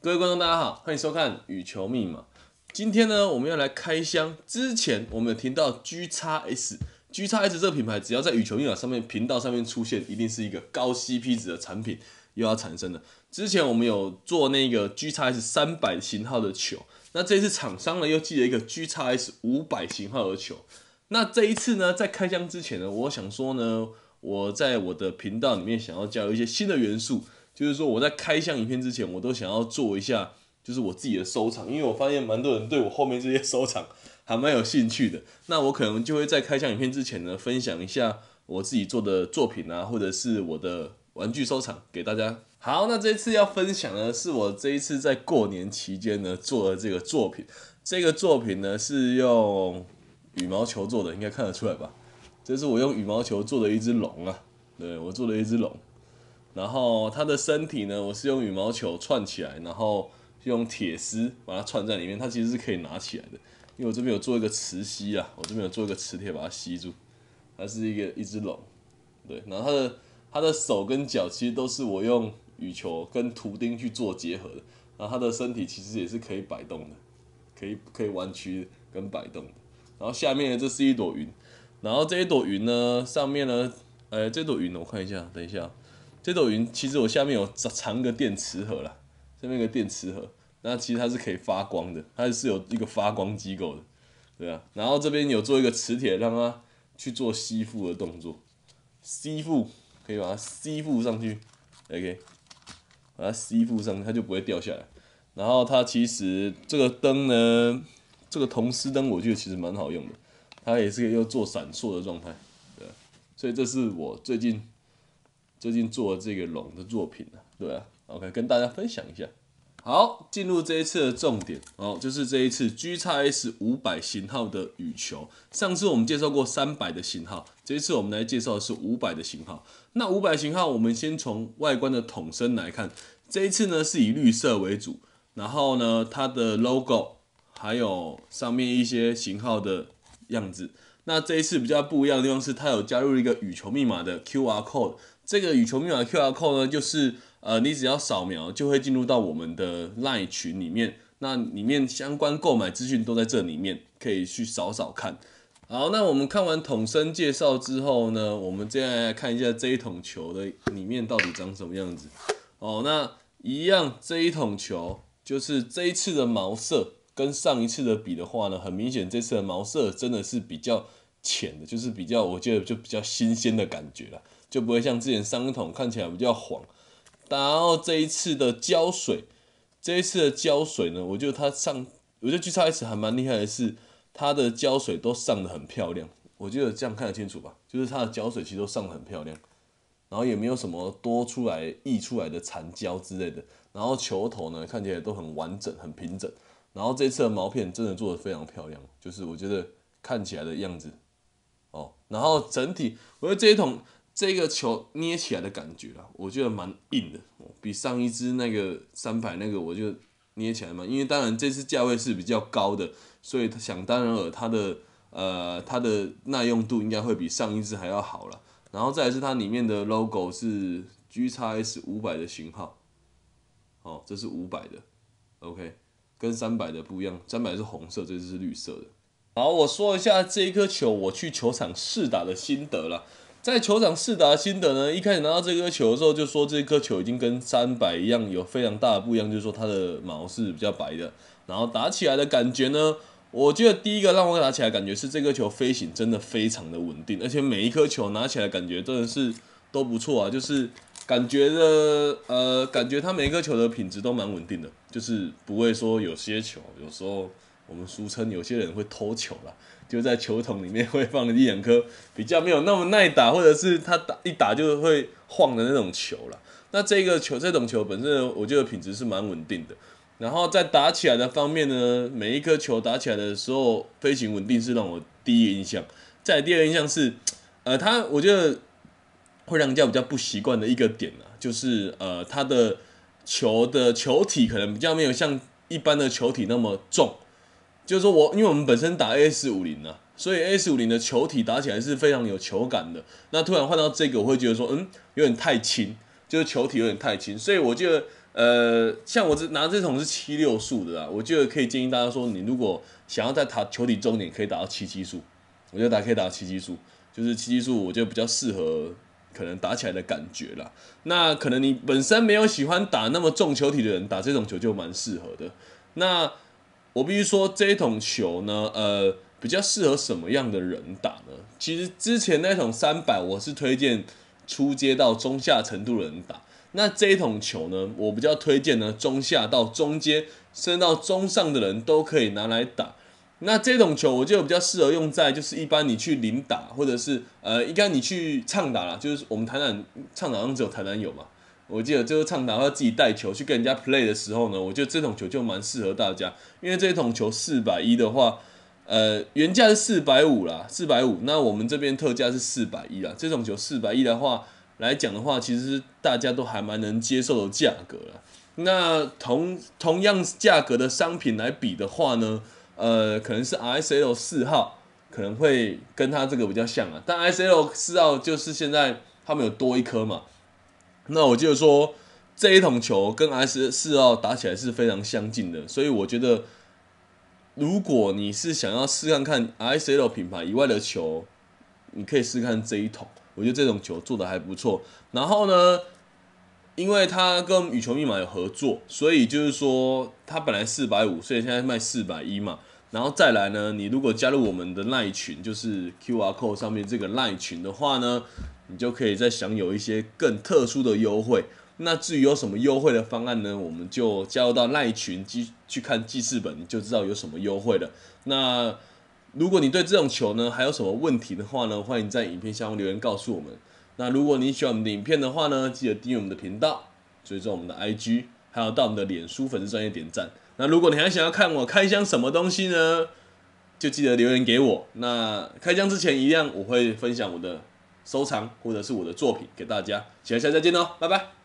各位观众，大家好，欢迎收看羽球密码。今天呢，我们要来开箱。之前我们有听到 G x S，G x S 这个品牌，只要在羽球密码上面频道上面出现，一定是一个高 C P 值的产品又要产生了。之前我们有做那个 G x S 三百型号的球，那这次厂商呢又寄了一个 G x S 五百型号的球。那这一次呢，在开箱之前呢，我想说呢，我在我的频道里面想要加入一些新的元素。就是说，我在开箱影片之前，我都想要做一下，就是我自己的收藏，因为我发现蛮多人对我后面这些收藏还蛮有兴趣的。那我可能就会在开箱影片之前呢，分享一下我自己做的作品啊，或者是我的玩具收藏给大家。好，那这次要分享的是我这一次在过年期间呢做的这个作品。这个作品呢是用羽毛球做的，应该看得出来吧？这是我用羽毛球做的一只龙啊，对我做的一只龙。然后它的身体呢，我是用羽毛球串起来，然后用铁丝把它串在里面，它其实是可以拿起来的，因为我这边有做一个磁吸啊，我这边有做一个磁铁把它吸住，它是一个一只龙，对，然后它的它的手跟脚其实都是我用羽球跟图钉去做结合的，然后它的身体其实也是可以摆动的，可以可以弯曲跟摆动的，然后下面这是一朵云，然后这一朵云呢，上面呢，呃，这朵云我看一下，等一下。这朵云，其实我下面有藏藏个电池盒了，下面有个电池盒，那其实它是可以发光的，它是有一个发光机构的，对啊，然后这边有做一个磁铁，让它去做吸附的动作，吸附可以把它吸附上去，OK，把它吸附上去，它就不会掉下来。然后它其实这个灯呢，这个铜丝灯，我觉得其实蛮好用的，它也是可以做闪烁的状态，对，所以这是我最近。最近做这个龙的作品呢，对啊，OK，跟大家分享一下。好，进入这一次的重点，哦，就是这一次 G X S 五百型号的羽球。上次我们介绍过三百的型号，这一次我们来介绍的是五百的型号。那五百型号，我们先从外观的桶身来看，这一次呢是以绿色为主，然后呢它的 logo，还有上面一些型号的样子。那这一次比较不一样的地方是，它有加入一个羽球密码的 QR code。这个羽球密码 Q R code 呢，就是呃，你只要扫描就会进入到我们的 LINE 群里面，那里面相关购买资讯都在这里面，可以去扫扫看。好，那我们看完桶身介绍之后呢，我们接下来看一下这一桶球的里面到底长什么样子。哦，那一样，这一桶球就是这一次的毛色跟上一次的比的话呢，很明显，这次的毛色真的是比较。浅的，就是比较，我觉得就比较新鲜的感觉了，就不会像之前三个桶看起来比较黄。然后这一次的胶水，这一次的胶水呢，我觉得它上，我觉得 G 沙 S 还蛮厉害的是，它的胶水都上的很漂亮。我觉得这样看得清楚吧，就是它的胶水其实都上的很漂亮，然后也没有什么多出来、溢出来的残胶之类的。然后球头呢，看起来都很完整、很平整。然后这次的毛片真的做的非常漂亮，就是我觉得看起来的样子。哦，然后整体，我觉得这一桶这个球捏起来的感觉啊，我觉得蛮硬的，比上一支那个三百那个我就捏起来嘛，因为当然这次价位是比较高的，所以想当然尔它的呃它的耐用度应该会比上一支还要好了。然后再是它里面的 logo 是 GXS 五百的型号，哦，这是五百的，OK，跟三百的不一样，三百是红色，这只是绿色的。好，我说一下这一颗球我去球场试打的心得了。在球场试打的心得呢，一开始拿到这颗球的时候就说这颗球已经跟三百一样有非常大的不一样，就是说它的毛是比较白的。然后打起来的感觉呢，我记得第一个让我打起来感觉是这个球飞行真的非常的稳定，而且每一颗球拿起来感觉真的是都不错啊，就是感觉的呃，感觉它每一颗球的品质都蛮稳定的，就是不会说有些球有时候。我们俗称有些人会偷球了，就在球桶里面会放一两颗比较没有那么耐打，或者是他打一打就会晃的那种球了。那这个球这种球本身，我觉得品质是蛮稳定的。然后在打起来的方面呢，每一颗球打起来的时候，飞行稳定是让我第一印象。在第二印象是，呃，它我觉得会让人家比较不习惯的一个点啊，就是呃，它的球的球体可能比较没有像一般的球体那么重。就是说我，因为我们本身打 A 四五零啊，所以 A 四五零的球体打起来是非常有球感的。那突然换到这个，我会觉得说，嗯，有点太轻，就是球体有点太轻。所以我觉得，呃，像我这拿这桶是七六数的啊，我觉得可以建议大家说，你如果想要在打球体重点，可以打到七七数。我觉得打可以打到七七数，就是七七数，我觉得比较适合可能打起来的感觉啦。那可能你本身没有喜欢打那么重球体的人，打这种球就蛮适合的。那。我必须说这一桶球呢，呃，比较适合什么样的人打呢？其实之前那桶三百我是推荐初阶到中下程度的人打，那这一桶球呢，我比较推荐呢中下到中间升到中上的人都可以拿来打。那这种球我就比较适合用在就是一般你去领打或者是呃一般你去畅打了，就是我们台南畅打上只有台南有嘛，我记得就是畅谈他自己带球去跟人家 play 的时候呢，我觉得这种球就蛮适合大家，因为这一桶球四百一的话，呃，原价是四百五啦，四百五，那我们这边特价是四百一啦。这种球四百一的话来讲的话，其实大家都还蛮能接受的价格了。那同同样价格的商品来比的话呢，呃，可能是 i SL 四号可能会跟它这个比较像啊，但 i SL 四号就是现在他们有多一颗嘛。那我就说，这一桶球跟 S 四号打起来是非常相近的，所以我觉得，如果你是想要试看看 S L 品牌以外的球，你可以试看这一桶。我觉得这种球做的还不错。然后呢，因为它跟羽球密码有合作，所以就是说，它本来四百五，所以现在卖四百一嘛。然后再来呢，你如果加入我们的赖群，就是 Q R code 上面这个赖群的话呢。你就可以再享有一些更特殊的优惠。那至于有什么优惠的方案呢？我们就加入到赖群记去看记事本，就知道有什么优惠了。那如果你对这种球呢还有什么问题的话呢？欢迎在影片下方留言告诉我们。那如果你喜欢我们的影片的话呢，记得订阅我们的频道，追踪我们的 IG，还有到我们的脸书粉丝专业点赞。那如果你还想要看我开箱什么东西呢，就记得留言给我。那开箱之前一样，我会分享我的。收藏或者是我的作品给大家，期待下次再见哦，拜拜。